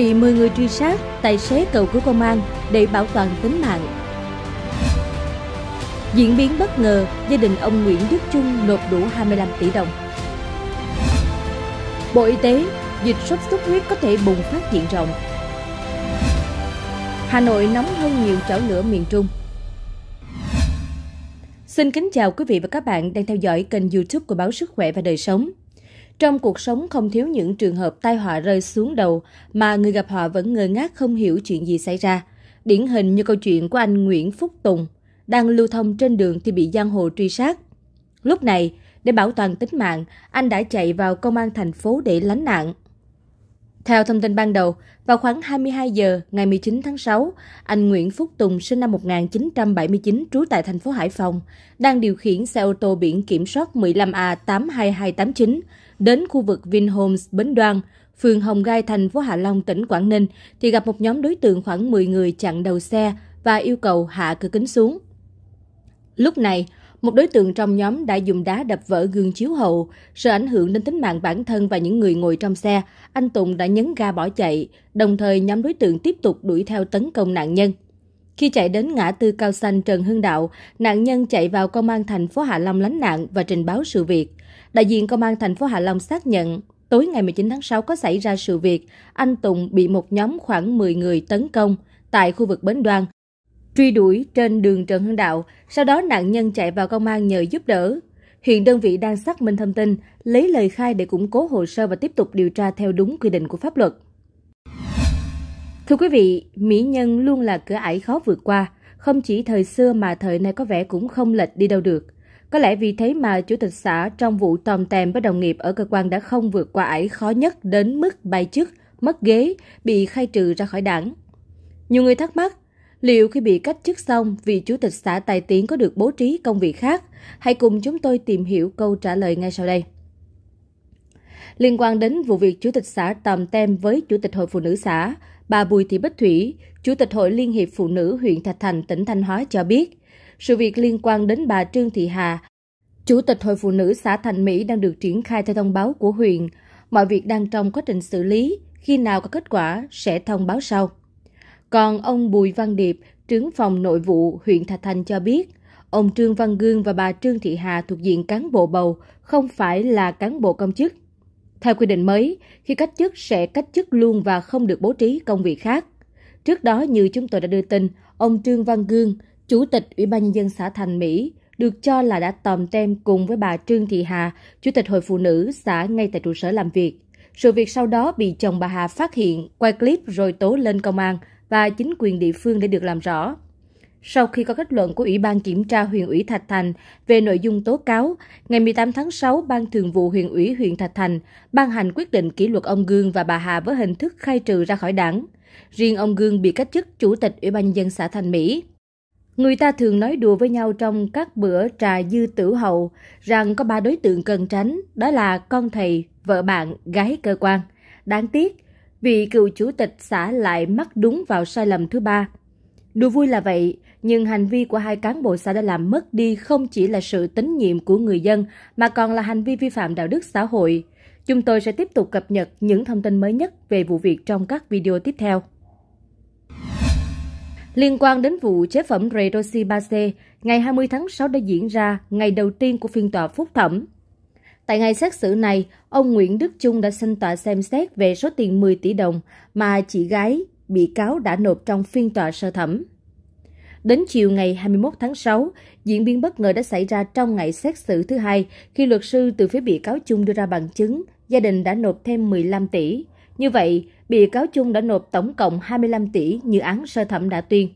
Bị 10 người truy sát, tài xế cầu cứu công an để bảo toàn tính mạng. Diễn biến bất ngờ, gia đình ông Nguyễn Đức Trung nộp đủ 25 tỷ đồng. Bộ Y tế, dịch sốt xuất huyết có thể bùng phát diện rộng. Hà Nội nóng hơn nhiều chảo lửa miền Trung. Xin kính chào quý vị và các bạn đang theo dõi kênh youtube của Báo Sức Khỏe và Đời Sống. Trong cuộc sống không thiếu những trường hợp tai họa rơi xuống đầu mà người gặp họ vẫn ngơ ngác không hiểu chuyện gì xảy ra. Điển hình như câu chuyện của anh Nguyễn Phúc Tùng, đang lưu thông trên đường thì bị giang hồ truy sát. Lúc này, để bảo toàn tính mạng, anh đã chạy vào công an thành phố để lánh nạn. Theo thông tin ban đầu, vào khoảng 22 giờ ngày 19 tháng 6, anh Nguyễn Phúc Tùng sinh năm 1979 trú tại thành phố Hải Phòng, đang điều khiển xe ô tô biển kiểm soát 15A82289 đến khu vực Vinhomes Bến Đoan, phường Hồng Gai, thành phố Hạ Long, tỉnh Quảng Ninh thì gặp một nhóm đối tượng khoảng 10 người chặn đầu xe và yêu cầu hạ cửa kính xuống. Lúc này, một đối tượng trong nhóm đã dùng đá đập vỡ gương chiếu hậu, sợ ảnh hưởng đến tính mạng bản thân và những người ngồi trong xe, anh Tùng đã nhấn ga bỏ chạy, đồng thời nhóm đối tượng tiếp tục đuổi theo tấn công nạn nhân. Khi chạy đến ngã tư Cao Xanh Trần Hưng Đạo, nạn nhân chạy vào công an thành phố Hạ Long lánh nạn và trình báo sự việc. Đại diện công an thành phố Hạ Long xác nhận tối ngày 19 tháng 6 có xảy ra sự việc, anh Tùng bị một nhóm khoảng 10 người tấn công tại khu vực Bến Đoan truy đuổi trên đường Trần Hưng Đạo, sau đó nạn nhân chạy vào công an nhờ giúp đỡ. Hiện đơn vị đang xác minh thông tin, lấy lời khai để củng cố hồ sơ và tiếp tục điều tra theo đúng quy định của pháp luật. Thưa quý vị, mỹ nhân luôn là cửa ải khó vượt qua, không chỉ thời xưa mà thời nay có vẻ cũng không lệch đi đâu được. Có lẽ vì thế mà chủ tịch xã trong vụ tòm tèm với đồng nghiệp ở cơ quan đã không vượt qua ải khó nhất đến mức bay chức, mất ghế, bị khai trừ ra khỏi đảng. Nhiều người thắc mắc Liệu khi bị cách chức xong, vị chủ tịch xã Tài Tiến có được bố trí công việc khác? Hãy cùng chúng tôi tìm hiểu câu trả lời ngay sau đây. Liên quan đến vụ việc chủ tịch xã tầm tem với chủ tịch hội phụ nữ xã, bà Bùi Thị Bích Thủy, chủ tịch hội Liên hiệp phụ nữ huyện Thạch Thành, tỉnh Thanh Hóa cho biết, sự việc liên quan đến bà Trương Thị Hà, chủ tịch hội phụ nữ xã Thành Mỹ đang được triển khai theo thông báo của huyện. Mọi việc đang trong quá trình xử lý, khi nào có kết quả sẽ thông báo sau. Còn ông Bùi Văn Điệp, trưởng phòng nội vụ huyện Thạch Thành cho biết, ông Trương Văn Gương và bà Trương Thị Hà thuộc diện cán bộ bầu, không phải là cán bộ công chức. Theo quy định mới, khi cách chức sẽ cách chức luôn và không được bố trí công việc khác. Trước đó như chúng tôi đã đưa tin, ông Trương Văn Gương, Chủ tịch Ủy ban Nhân dân xã Thành Mỹ, được cho là đã tòm tem cùng với bà Trương Thị Hà, Chủ tịch Hội Phụ Nữ xã ngay tại trụ sở làm việc. Sự việc sau đó bị chồng bà Hà phát hiện, quay clip rồi tố lên công an, và chính quyền địa phương để được làm rõ. Sau khi có kết luận của Ủy ban Kiểm tra huyện ủy Thạch Thành về nội dung tố cáo, ngày 18 tháng 6, Ban Thường vụ huyện ủy huyện Thạch Thành ban hành quyết định kỷ luật ông Gương và bà Hà với hình thức khai trừ ra khỏi đảng. Riêng ông Gương bị cách chức Chủ tịch Ủy ban nhân dân xã Thành Mỹ. Người ta thường nói đùa với nhau trong các bữa trà dư tử hậu rằng có ba đối tượng cần tránh, đó là con thầy, vợ bạn, gái cơ quan. Đáng tiếc, vị cựu chủ tịch xã lại mắc đúng vào sai lầm thứ ba. Đùa vui là vậy, nhưng hành vi của hai cán bộ xã đã làm mất đi không chỉ là sự tín nhiệm của người dân mà còn là hành vi vi phạm đạo đức xã hội. Chúng tôi sẽ tiếp tục cập nhật những thông tin mới nhất về vụ việc trong các video tiếp theo. Liên quan đến vụ chế phẩm Redoxy 3C, ngày 20 tháng 6 đã diễn ra ngày đầu tiên của phiên tòa phúc thẩm. Tại ngày xét xử này, ông Nguyễn Đức Trung đã xin tòa xem xét về số tiền 10 tỷ đồng mà chị gái bị cáo đã nộp trong phiên tòa sơ thẩm. Đến chiều ngày 21 tháng 6, diễn biến bất ngờ đã xảy ra trong ngày xét xử thứ hai khi luật sư từ phía bị cáo Chung đưa ra bằng chứng gia đình đã nộp thêm 15 tỷ. Như vậy, bị cáo Chung đã nộp tổng cộng 25 tỷ như án sơ thẩm đã tuyên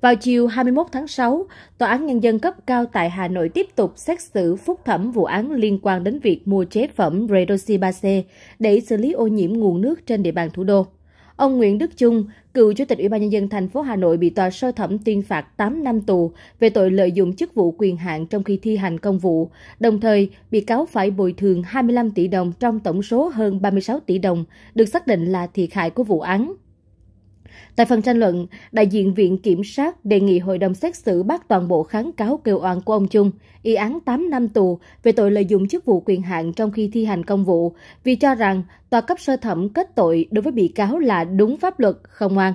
vào chiều 21 tháng 6, Tòa án Nhân dân cấp cao tại Hà Nội tiếp tục xét xử phúc thẩm vụ án liên quan đến việc mua chế phẩm Redoxy 3C để xử lý ô nhiễm nguồn nước trên địa bàn thủ đô. Ông Nguyễn Đức Chung, cựu Chủ tịch Ủy ban Nhân dân thành phố Hà Nội bị tòa sơ thẩm tuyên phạt 8 năm tù về tội lợi dụng chức vụ quyền hạn trong khi thi hành công vụ. Đồng thời, bị cáo phải bồi thường 25 tỷ đồng trong tổng số hơn 36 tỷ đồng được xác định là thiệt hại của vụ án. Tại phần tranh luận, đại diện Viện Kiểm sát đề nghị hội đồng xét xử bác toàn bộ kháng cáo kêu oan của ông Trung, y án 8 năm tù về tội lợi dụng chức vụ quyền hạn trong khi thi hành công vụ, vì cho rằng tòa cấp sơ thẩm kết tội đối với bị cáo là đúng pháp luật, không oan.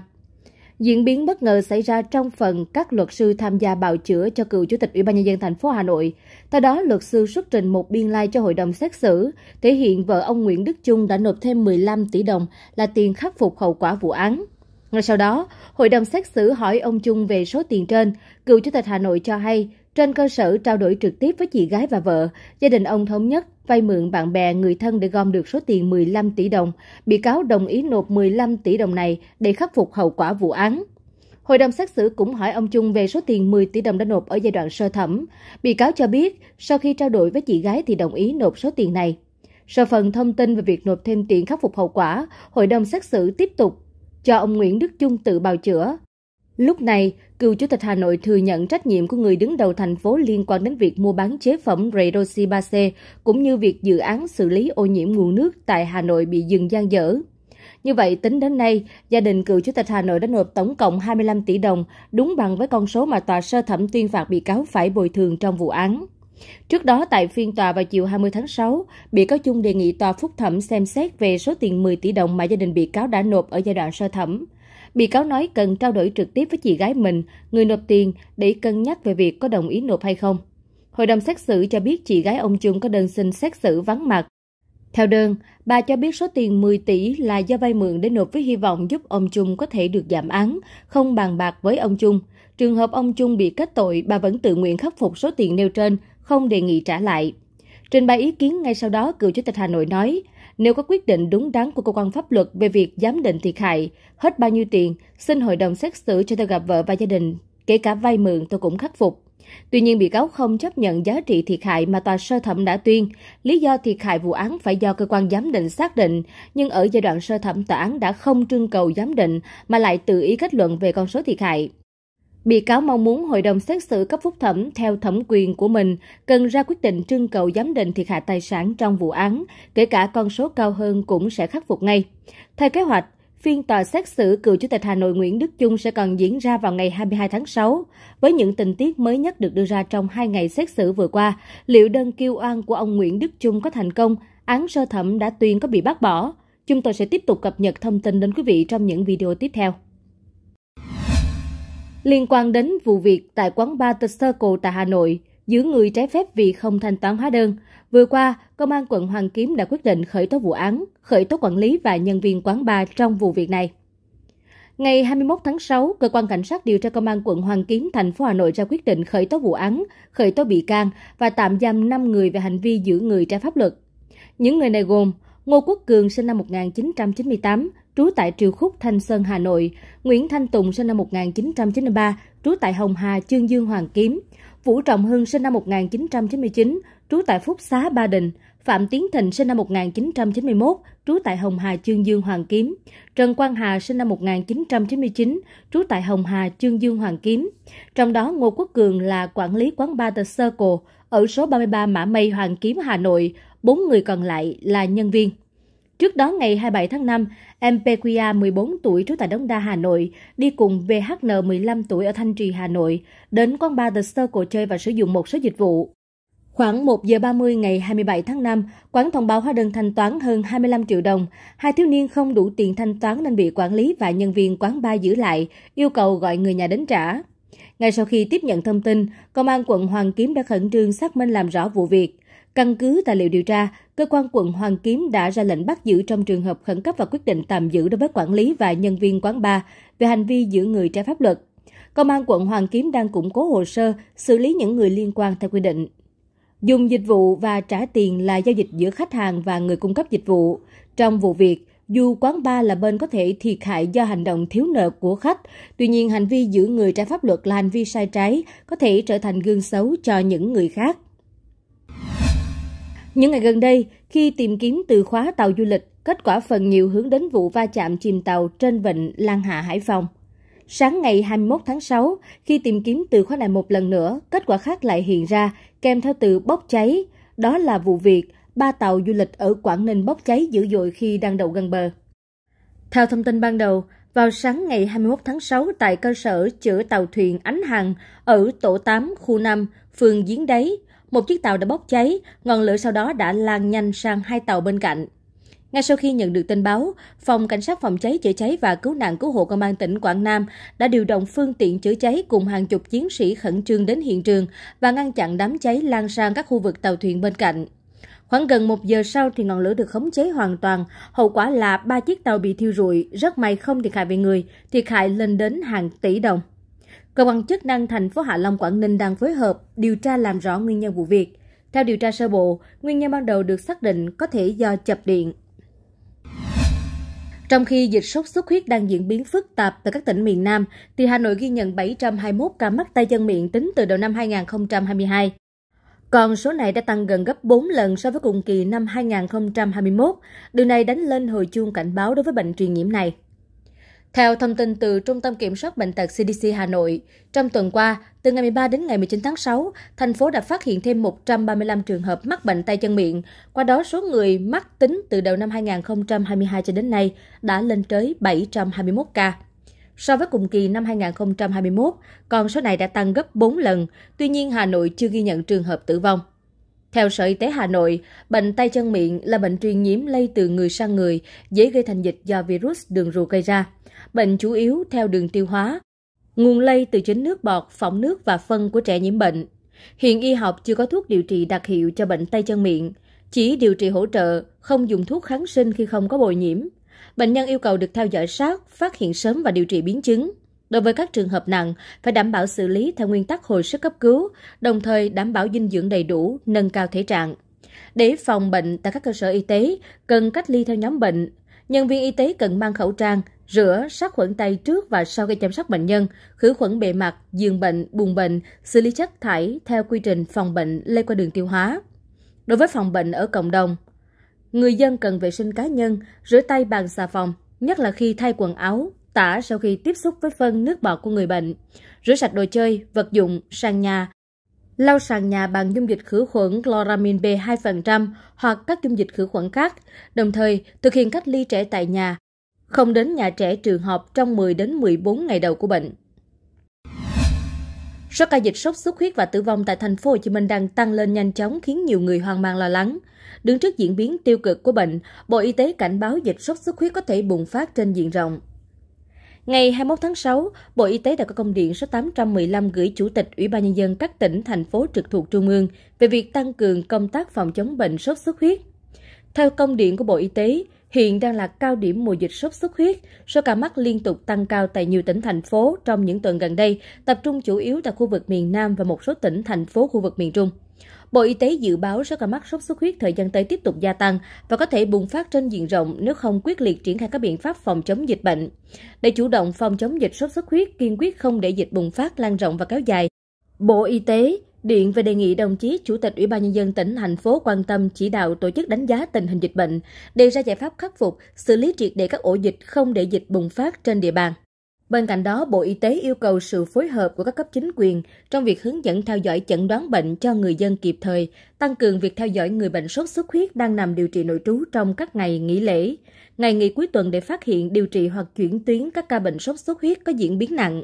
Diễn biến bất ngờ xảy ra trong phần các luật sư tham gia bào chữa cho cựu Chủ tịch Ủy ban nhân dân thành phố Hà Nội. Theo đó, luật sư xuất trình một biên lai like cho hội đồng xét xử, thể hiện vợ ông Nguyễn Đức Trung đã nộp thêm 15 tỷ đồng là tiền khắc phục hậu quả vụ án. Ngay sau đó, hội đồng xét xử hỏi ông Trung về số tiền trên. Cựu chủ tịch Hà Nội cho hay, trên cơ sở trao đổi trực tiếp với chị gái và vợ, gia đình ông thống nhất vay mượn bạn bè người thân để gom được số tiền 15 tỷ đồng. Bị cáo đồng ý nộp 15 tỷ đồng này để khắc phục hậu quả vụ án. Hội đồng xét xử cũng hỏi ông Trung về số tiền 10 tỷ đồng đã nộp ở giai đoạn sơ thẩm. Bị cáo cho biết, sau khi trao đổi với chị gái thì đồng ý nộp số tiền này. Sau phần thông tin về việc nộp thêm tiền khắc phục hậu quả, hội đồng xét xử tiếp tục cho ông Nguyễn Đức Chung tự bào chữa. Lúc này, cựu chủ tịch Hà Nội thừa nhận trách nhiệm của người đứng đầu thành phố liên quan đến việc mua bán chế phẩm Redoxy 3C cũng như việc dự án xử lý ô nhiễm nguồn nước tại Hà Nội bị dừng gian dở. Như vậy, tính đến nay, gia đình cựu chủ tịch Hà Nội đã nộp tổng cộng 25 tỷ đồng, đúng bằng với con số mà tòa sơ thẩm tuyên phạt bị cáo phải bồi thường trong vụ án. Trước đó tại phiên tòa vào chiều 20 tháng 6, bị cáo chung đề nghị tòa phúc thẩm xem xét về số tiền 10 tỷ đồng mà gia đình bị cáo đã nộp ở giai đoạn sơ thẩm. Bị cáo nói cần trao đổi trực tiếp với chị gái mình, người nộp tiền để cân nhắc về việc có đồng ý nộp hay không. Hội đồng xét xử cho biết chị gái ông Chung có đơn xin xét xử vắng mặt. Theo đơn, bà cho biết số tiền 10 tỷ là do vay mượn để nộp với hy vọng giúp ông Chung có thể được giảm án, không bàn bạc với ông Chung. Trường hợp ông Chung bị kết tội, bà vẫn tự nguyện khắc phục số tiền nêu trên không đề nghị trả lại. Trình bày ý kiến ngay sau đó, cựu chủ tịch Hà Nội nói, nếu có quyết định đúng đắn của cơ quan pháp luật về việc giám định thiệt hại, hết bao nhiêu tiền, xin hội đồng xét xử cho tôi gặp vợ và gia đình, kể cả vay mượn tôi cũng khắc phục. Tuy nhiên bị cáo không chấp nhận giá trị thiệt hại mà tòa sơ thẩm đã tuyên, lý do thiệt hại vụ án phải do cơ quan giám định xác định, nhưng ở giai đoạn sơ thẩm tòa án đã không trưng cầu giám định mà lại tự ý kết luận về con số thiệt hại. Bị cáo mong muốn hội đồng xét xử cấp phúc thẩm theo thẩm quyền của mình cần ra quyết định trưng cầu giám định thiệt hại tài sản trong vụ án, kể cả con số cao hơn cũng sẽ khắc phục ngay. Theo kế hoạch, phiên tòa xét xử cựu Chủ tịch Hà Nội Nguyễn Đức Chung sẽ còn diễn ra vào ngày 22 tháng 6. Với những tình tiết mới nhất được đưa ra trong hai ngày xét xử vừa qua, liệu đơn kêu oan của ông Nguyễn Đức Chung có thành công, án sơ thẩm đã tuyên có bị bác bỏ? Chúng tôi sẽ tiếp tục cập nhật thông tin đến quý vị trong những video tiếp theo. Liên quan đến vụ việc tại quán bar The Circle tại Hà Nội, giữ người trái phép vì không thanh toán hóa đơn, vừa qua, Công an quận Hoàn Kiếm đã quyết định khởi tố vụ án, khởi tố quản lý và nhân viên quán bar trong vụ việc này. Ngày 21 tháng 6, cơ quan cảnh sát điều tra công an quận Hoàn Kiếm, thành phố Hà Nội ra quyết định khởi tố vụ án, khởi tố bị can và tạm giam 5 người về hành vi giữ người trái pháp luật. Những người này gồm Ngô Quốc Cường sinh năm 1998, trú tại Triều Khúc, Thanh Sơn, Hà Nội, Nguyễn Thanh Tùng sinh năm 1993, trú tại Hồng Hà, Chương Dương, Hoàng Kiếm, Vũ Trọng Hưng sinh năm 1999, trú tại Phúc Xá, Ba Đình, Phạm Tiến Thịnh sinh năm 1991, trú tại Hồng Hà, Chương Dương, Hoàng Kiếm, Trần Quang Hà sinh năm 1999, trú tại Hồng Hà, Chương Dương, Hoàng Kiếm. Trong đó, Ngô Quốc Cường là quản lý quán Ba The Circle ở số 33 Mã Mây, Hoàng Kiếm, Hà Nội, bốn người còn lại là nhân viên. Trước đó ngày 27 tháng 5, em Pequia 14 tuổi trú tại Đống Đa, Hà Nội, đi cùng VHN 15 tuổi ở Thanh Trì, Hà Nội, đến quán bar The Circle chơi và sử dụng một số dịch vụ. Khoảng 1 giờ 30 ngày 27 tháng 5, quán thông báo hóa đơn thanh toán hơn 25 triệu đồng. Hai thiếu niên không đủ tiền thanh toán nên bị quản lý và nhân viên quán bar giữ lại, yêu cầu gọi người nhà đến trả. Ngay sau khi tiếp nhận thông tin, Công an quận Hoàng Kiếm đã khẩn trương xác minh làm rõ vụ việc. Căn cứ tài liệu điều tra, cơ quan quận Hoàng Kiếm đã ra lệnh bắt giữ trong trường hợp khẩn cấp và quyết định tạm giữ đối với quản lý và nhân viên quán bar về hành vi giữ người trái pháp luật. Công an quận Hoàng Kiếm đang củng cố hồ sơ, xử lý những người liên quan theo quy định. Dùng dịch vụ và trả tiền là giao dịch giữa khách hàng và người cung cấp dịch vụ. Trong vụ việc, dù quán bar là bên có thể thiệt hại do hành động thiếu nợ của khách, tuy nhiên hành vi giữ người trái pháp luật là hành vi sai trái, có thể trở thành gương xấu cho những người khác. Những ngày gần đây, khi tìm kiếm từ khóa tàu du lịch, kết quả phần nhiều hướng đến vụ va chạm chìm tàu trên vịnh Lan Hạ Hải Phòng. Sáng ngày 21 tháng 6, khi tìm kiếm từ khóa này một lần nữa, kết quả khác lại hiện ra kèm theo từ bốc cháy. Đó là vụ việc ba tàu du lịch ở Quảng Ninh bốc cháy dữ dội khi đang đậu gần bờ. Theo thông tin ban đầu, vào sáng ngày 21 tháng 6 tại cơ sở chữa tàu thuyền Ánh Hằng ở tổ 8, khu 5, phường Giếng Đáy, một chiếc tàu đã bốc cháy, ngọn lửa sau đó đã lan nhanh sang hai tàu bên cạnh. Ngay sau khi nhận được tin báo, Phòng Cảnh sát Phòng cháy chữa cháy và Cứu nạn Cứu hộ Công an tỉnh Quảng Nam đã điều động phương tiện chữa cháy cùng hàng chục chiến sĩ khẩn trương đến hiện trường và ngăn chặn đám cháy lan sang các khu vực tàu thuyền bên cạnh. Khoảng gần một giờ sau thì ngọn lửa được khống chế hoàn toàn, hậu quả là ba chiếc tàu bị thiêu rụi, rất may không thiệt hại về người, thiệt hại lên đến hàng tỷ đồng. Cơ quan chức năng thành phố Hạ Long Quảng Ninh đang phối hợp điều tra làm rõ nguyên nhân vụ việc. Theo điều tra sơ bộ, nguyên nhân ban đầu được xác định có thể do chập điện. Trong khi dịch sốt xuất huyết đang diễn biến phức tạp tại các tỉnh miền Nam, thì Hà Nội ghi nhận 721 ca mắc tay chân miệng tính từ đầu năm 2022. Còn số này đã tăng gần gấp 4 lần so với cùng kỳ năm 2021. Điều này đánh lên hồi chuông cảnh báo đối với bệnh truyền nhiễm này. Theo thông tin từ Trung tâm Kiểm soát Bệnh tật CDC Hà Nội, trong tuần qua, từ ngày 13 đến ngày 19 tháng 6, thành phố đã phát hiện thêm 135 trường hợp mắc bệnh tay chân miệng. Qua đó, số người mắc tính từ đầu năm 2022 cho đến nay đã lên tới 721 ca. So với cùng kỳ năm 2021, con số này đã tăng gấp 4 lần, tuy nhiên Hà Nội chưa ghi nhận trường hợp tử vong. Theo Sở Y tế Hà Nội, bệnh tay chân miệng là bệnh truyền nhiễm lây từ người sang người, dễ gây thành dịch do virus đường ruột gây ra bệnh chủ yếu theo đường tiêu hóa, nguồn lây từ chính nước bọt, phỏng nước và phân của trẻ nhiễm bệnh. Hiện y học chưa có thuốc điều trị đặc hiệu cho bệnh tay chân miệng, chỉ điều trị hỗ trợ, không dùng thuốc kháng sinh khi không có bội nhiễm. Bệnh nhân yêu cầu được theo dõi sát, phát hiện sớm và điều trị biến chứng. Đối với các trường hợp nặng, phải đảm bảo xử lý theo nguyên tắc hồi sức cấp cứu, đồng thời đảm bảo dinh dưỡng đầy đủ, nâng cao thể trạng. Để phòng bệnh tại các cơ sở y tế, cần cách ly theo nhóm bệnh, nhân viên y tế cần mang khẩu trang, rửa, sát khuẩn tay trước và sau khi chăm sóc bệnh nhân, khử khuẩn bề mặt, giường bệnh, buồng bệnh, xử lý chất thải theo quy trình phòng bệnh lây qua đường tiêu hóa. Đối với phòng bệnh ở cộng đồng, người dân cần vệ sinh cá nhân, rửa tay bằng xà phòng, nhất là khi thay quần áo, tả sau khi tiếp xúc với phân nước bọt của người bệnh, rửa sạch đồ chơi, vật dụng, sàn nhà, lau sàn nhà bằng dung dịch khử khuẩn chloramin B 2% hoặc các dung dịch khử khuẩn khác, đồng thời thực hiện cách ly trẻ tại nhà, không đến nhà trẻ trường học trong 10 đến 14 ngày đầu của bệnh. Số ca dịch sốt xuất huyết và tử vong tại thành phố Hồ Chí Minh đang tăng lên nhanh chóng khiến nhiều người hoang mang lo lắng. Đứng trước diễn biến tiêu cực của bệnh, Bộ Y tế cảnh báo dịch sốt xuất huyết có thể bùng phát trên diện rộng. Ngày 21 tháng 6, Bộ Y tế đã có công điện số 815 gửi Chủ tịch Ủy ban Nhân dân các tỉnh, thành phố trực thuộc Trung ương về việc tăng cường công tác phòng chống bệnh sốt xuất huyết. Theo công điện của Bộ Y tế, hiện đang là cao điểm mùa dịch sốt xuất huyết, số ca mắc liên tục tăng cao tại nhiều tỉnh thành phố trong những tuần gần đây, tập trung chủ yếu tại khu vực miền Nam và một số tỉnh thành phố khu vực miền Trung. Bộ Y tế dự báo số ca mắc sốt xuất huyết thời gian tới tiếp tục gia tăng và có thể bùng phát trên diện rộng nếu không quyết liệt triển khai các biện pháp phòng chống dịch bệnh. Để chủ động phòng chống dịch sốt xuất huyết, kiên quyết không để dịch bùng phát lan rộng và kéo dài, Bộ Y tế điện về đề nghị đồng chí Chủ tịch Ủy ban nhân dân tỉnh thành phố quan tâm chỉ đạo tổ chức đánh giá tình hình dịch bệnh, đề ra giải pháp khắc phục, xử lý triệt để các ổ dịch không để dịch bùng phát trên địa bàn. Bên cạnh đó, Bộ Y tế yêu cầu sự phối hợp của các cấp chính quyền trong việc hướng dẫn theo dõi chẩn đoán bệnh cho người dân kịp thời, tăng cường việc theo dõi người bệnh sốt xuất huyết đang nằm điều trị nội trú trong các ngày nghỉ lễ, ngày nghỉ cuối tuần để phát hiện điều trị hoặc chuyển tuyến các ca bệnh sốt xuất huyết có diễn biến nặng.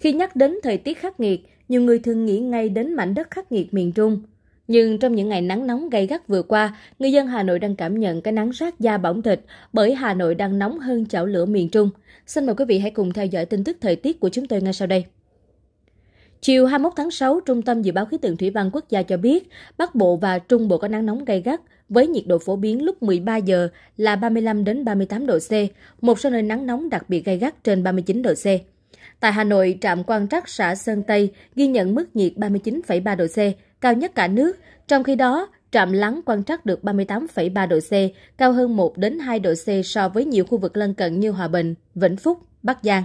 Khi nhắc đến thời tiết khắc nghiệt, nhiều người thường nghĩ ngay đến mảnh đất khắc nghiệt miền Trung – nhưng trong những ngày nắng nóng gay gắt vừa qua, người dân Hà Nội đang cảm nhận cái nắng rát da bỏng thịt bởi Hà Nội đang nóng hơn chảo lửa miền Trung. Xin mời quý vị hãy cùng theo dõi tin tức thời tiết của chúng tôi ngay sau đây. Chiều 21 tháng 6, Trung tâm Dự báo Khí tượng Thủy văn Quốc gia cho biết, Bắc Bộ và Trung Bộ có nắng nóng gay gắt, với nhiệt độ phổ biến lúc 13 giờ là 35 đến 38 độ C, một số nơi nắng nóng đặc biệt gay gắt trên 39 độ C. Tại Hà Nội, trạm quan trắc xã Sơn Tây ghi nhận mức nhiệt 39,3 độ C, cao nhất cả nước, trong khi đó trạm lắng quan trắc được 38,3 độ C, cao hơn 1 đến 2 độ C so với nhiều khu vực lân cận như Hòa Bình, Vĩnh Phúc, Bắc Giang.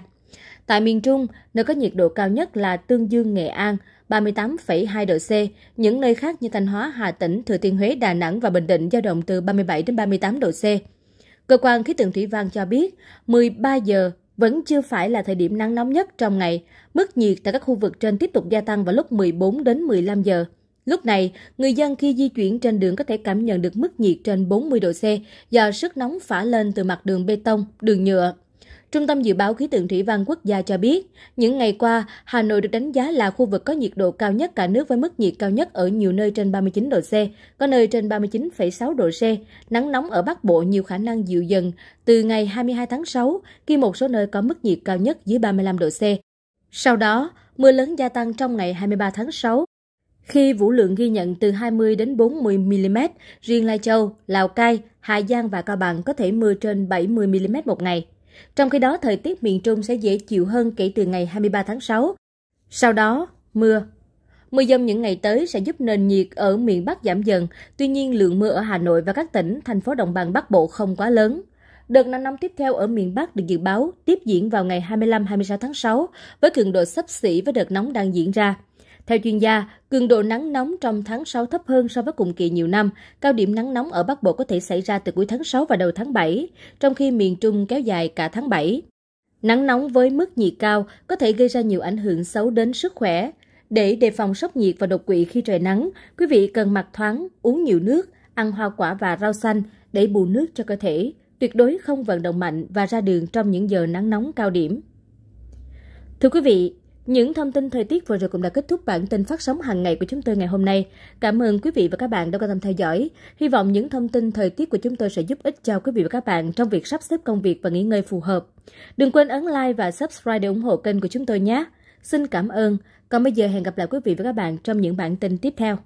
Tại miền Trung, nơi có nhiệt độ cao nhất là Tương Dương, Nghệ An, 38,2 độ C. Những nơi khác như Thanh Hóa, Hà Tĩnh, Thừa Thiên Huế, Đà Nẵng và Bình Định dao động từ 37 đến 38 độ C. Cơ quan khí tượng thủy văn cho biết, 13 giờ vẫn chưa phải là thời điểm nắng nóng nhất trong ngày. Mức nhiệt tại các khu vực trên tiếp tục gia tăng vào lúc 14 đến 15 giờ. Lúc này, người dân khi di chuyển trên đường có thể cảm nhận được mức nhiệt trên 40 độ C do sức nóng phả lên từ mặt đường bê tông, đường nhựa. Trung tâm Dự báo Khí tượng Thủy văn Quốc gia cho biết, những ngày qua, Hà Nội được đánh giá là khu vực có nhiệt độ cao nhất cả nước với mức nhiệt cao nhất ở nhiều nơi trên 39 độ C, có nơi trên 39,6 độ C. Nắng nóng ở Bắc Bộ nhiều khả năng dịu dần từ ngày 22 tháng 6, khi một số nơi có mức nhiệt cao nhất dưới 35 độ C. Sau đó, mưa lớn gia tăng trong ngày 23 tháng 6 khi vũ lượng ghi nhận từ 20 đến 40 mm, riêng Lai Châu, Lào Cai, Hà Giang và Cao Bằng có thể mưa trên 70 mm một ngày. Trong khi đó, thời tiết miền Trung sẽ dễ chịu hơn kể từ ngày 23 tháng 6. Sau đó, mưa. Mưa dông những ngày tới sẽ giúp nền nhiệt ở miền Bắc giảm dần, tuy nhiên lượng mưa ở Hà Nội và các tỉnh, thành phố đồng bằng Bắc Bộ không quá lớn. Đợt nắng nóng tiếp theo ở miền Bắc được dự báo tiếp diễn vào ngày 25-26 tháng 6 với cường độ sấp xỉ với đợt nóng đang diễn ra. Theo chuyên gia, cường độ nắng nóng trong tháng 6 thấp hơn so với cùng kỳ nhiều năm, cao điểm nắng nóng ở Bắc Bộ có thể xảy ra từ cuối tháng 6 và đầu tháng 7, trong khi miền Trung kéo dài cả tháng 7. Nắng nóng với mức nhiệt cao có thể gây ra nhiều ảnh hưởng xấu đến sức khỏe. Để đề phòng sốc nhiệt và đột quỵ khi trời nắng, quý vị cần mặc thoáng, uống nhiều nước, ăn hoa quả và rau xanh để bù nước cho cơ thể, tuyệt đối không vận động mạnh và ra đường trong những giờ nắng nóng cao điểm. Thưa quý vị, những thông tin thời tiết vừa rồi cũng đã kết thúc bản tin phát sóng hàng ngày của chúng tôi ngày hôm nay. Cảm ơn quý vị và các bạn đã quan tâm theo dõi. Hy vọng những thông tin thời tiết của chúng tôi sẽ giúp ích cho quý vị và các bạn trong việc sắp xếp công việc và nghỉ ngơi phù hợp. Đừng quên ấn like và subscribe để ủng hộ kênh của chúng tôi nhé. Xin cảm ơn. Còn bây giờ hẹn gặp lại quý vị và các bạn trong những bản tin tiếp theo.